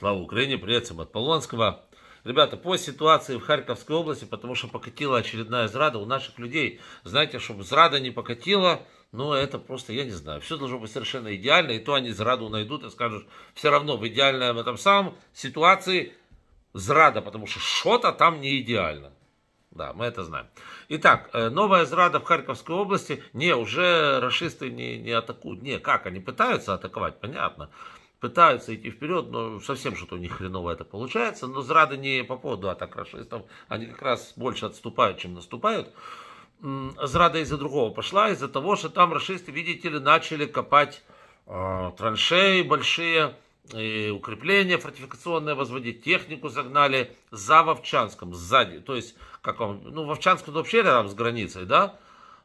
Слава Украине, привет всем от Полонского. Ребята, по ситуации в Харьковской области, потому что покатила очередная зрада у наших людей. Знаете, чтобы зрада не покатила, ну это просто, я не знаю, все должно быть совершенно идеально. И то они зраду найдут и скажут, все равно в в этом самом ситуации зрада, потому что что-то там не идеально. Да, мы это знаем. Итак, э, новая зрада в Харьковской области. Не, уже расисты не, не атакуют. Не, как, они пытаются атаковать, понятно пытаются идти вперед, но совсем что-то у них хреново это получается. Но зрады не по поводу атак расистов, они как раз больше отступают, чем наступают. Зрада из-за другого пошла, из-за того, что там расисты, видите ли, начали копать э, траншеи большие, и укрепления фортификационные возводить, технику загнали за Вовчанском, сзади, то есть, как вам, ну, Вовчанск вообще рядом с границей, да,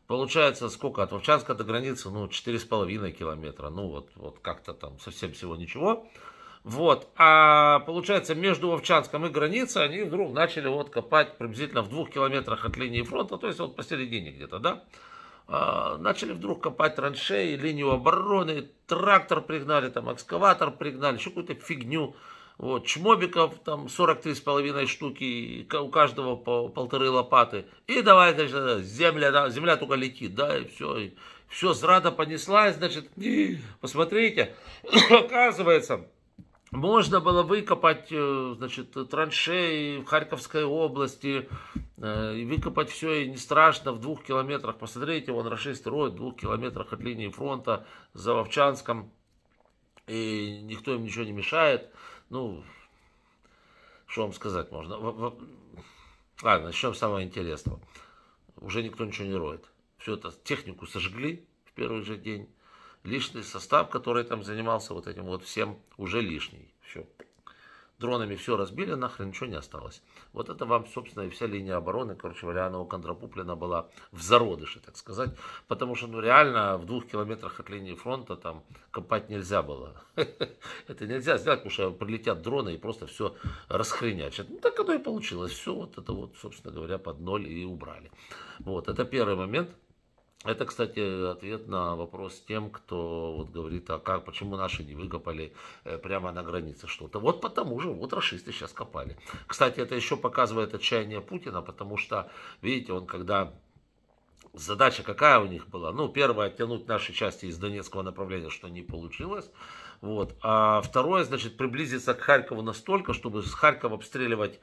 Получается сколько? От Вовчанска до границы, ну, 4,5 километра. Ну, вот, вот как-то там совсем всего ничего. Вот. А получается, между Вовчанском и границей они вдруг начали вот копать приблизительно в двух километрах от линии фронта, то есть вот посередине где-то, да? А, начали вдруг копать траншеи, линию обороны, трактор пригнали, там экскаватор пригнали, еще какую-то фигню. Вот, чмобиков там 43,5 штуки, у каждого по полторы лопаты. И давай, значит, э, земля, да, земля только летит, да, и все. И все, зрада понеслась, значит, и, посмотрите, оказывается, можно было выкопать, э, значит, траншеи в Харьковской области, э, и выкопать все, и не страшно, в двух километрах. Посмотрите, вон расисты роют в двух километрах от линии фронта за Вовчанском и никто им ничего не мешает. Ну, что вам сказать можно? Ладно, начнем с самого интересного. Уже никто ничего не роет. Все это, технику сожгли в первый же день. Лишний состав, который там занимался вот этим вот всем, уже лишний. Все, дронами все разбили, нахрен ничего не осталось. Вот это вам, собственно, и вся линия обороны, короче говоря, она была в зародыше, так сказать, потому что, ну, реально, в двух километрах от линии фронта там копать нельзя было. Это нельзя сделать, потому что прилетят дроны и просто все расхренячат. Ну, так оно и получилось. Все вот это вот, собственно говоря, под ноль и убрали. Вот, это первый момент – это, кстати, ответ на вопрос тем, кто вот говорит, а как, почему наши не выкопали э, прямо на границе что-то. Вот потому же, вот расисты сейчас копали. Кстати, это еще показывает отчаяние Путина, потому что, видите, он когда задача какая у них была? Ну, первое, оттянуть наши части из Донецкого направления, что не получилось. Вот. А второе, значит, приблизиться к Харькову настолько, чтобы с Харькова обстреливать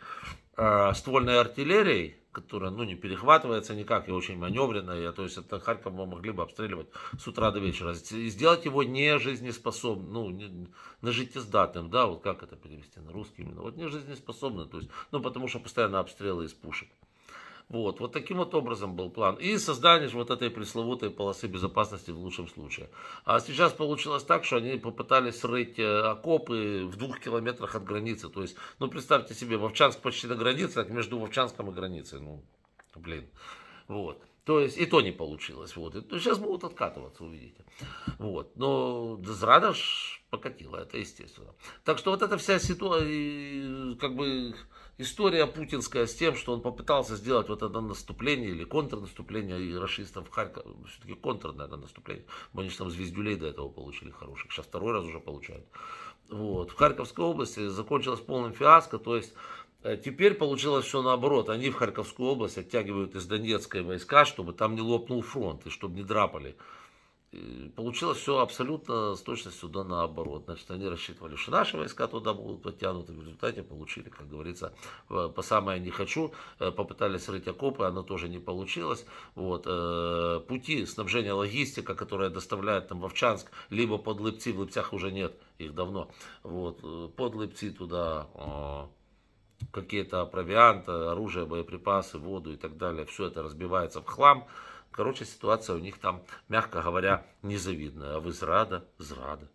э, ствольной артиллерией, которая, ну, не перехватывается никак и очень маневренная. То есть это Харьков мы могли бы обстреливать с утра до вечера. И сделать его не жизнеспособным, ну, не, на жизнездатным, да, вот как это перевести на русский именно. Вот не жизнеспособным, то есть, ну, потому что постоянно обстрелы из пушек. Вот, вот таким вот образом был план. И создание вот этой пресловутой полосы безопасности в лучшем случае. А сейчас получилось так, что они попытались рыть э, окопы в двух километрах от границы. То есть, ну представьте себе, Вовчанск почти на границе, так между Вовчанском и границей. Ну, блин. Вот. То есть и то не получилось. Вот. И, то сейчас будут откатываться, увидите. Вот. Но Зрада ж покатила, это естественно. Так что вот эта вся ситуация, как бы история путинская с тем, что он попытался сделать вот это наступление или контрнаступление и расистов в Харькове, ну, все-таки контр, наверное, наступление, потому что там звездюлей до этого получили хороших, сейчас второй раз уже получают. Вот. В Харьковской области закончилось полным фиаско, то есть э, Теперь получилось все наоборот. Они в Харьковскую область оттягивают из Донецкой войска, чтобы там не лопнул фронт и чтобы не драпали получилось все абсолютно с точностью до наоборот. Значит, они рассчитывали, что наши войска туда будут подтянуты. В результате получили, как говорится, э, по самое не хочу. Э, попытались рыть окопы, оно тоже не получилось. Вот. Э, пути снабжения логистика, которая доставляет там в Овчанск, либо под Лыпци, в Лыпцах уже нет, их давно. Вот. Под Лыпци туда а, какие-то провианты, оружие, боеприпасы, воду и так далее, все это разбивается в хлам. Короче, ситуация у них там, мягко говоря, незавидная. А вы зрада, зрада.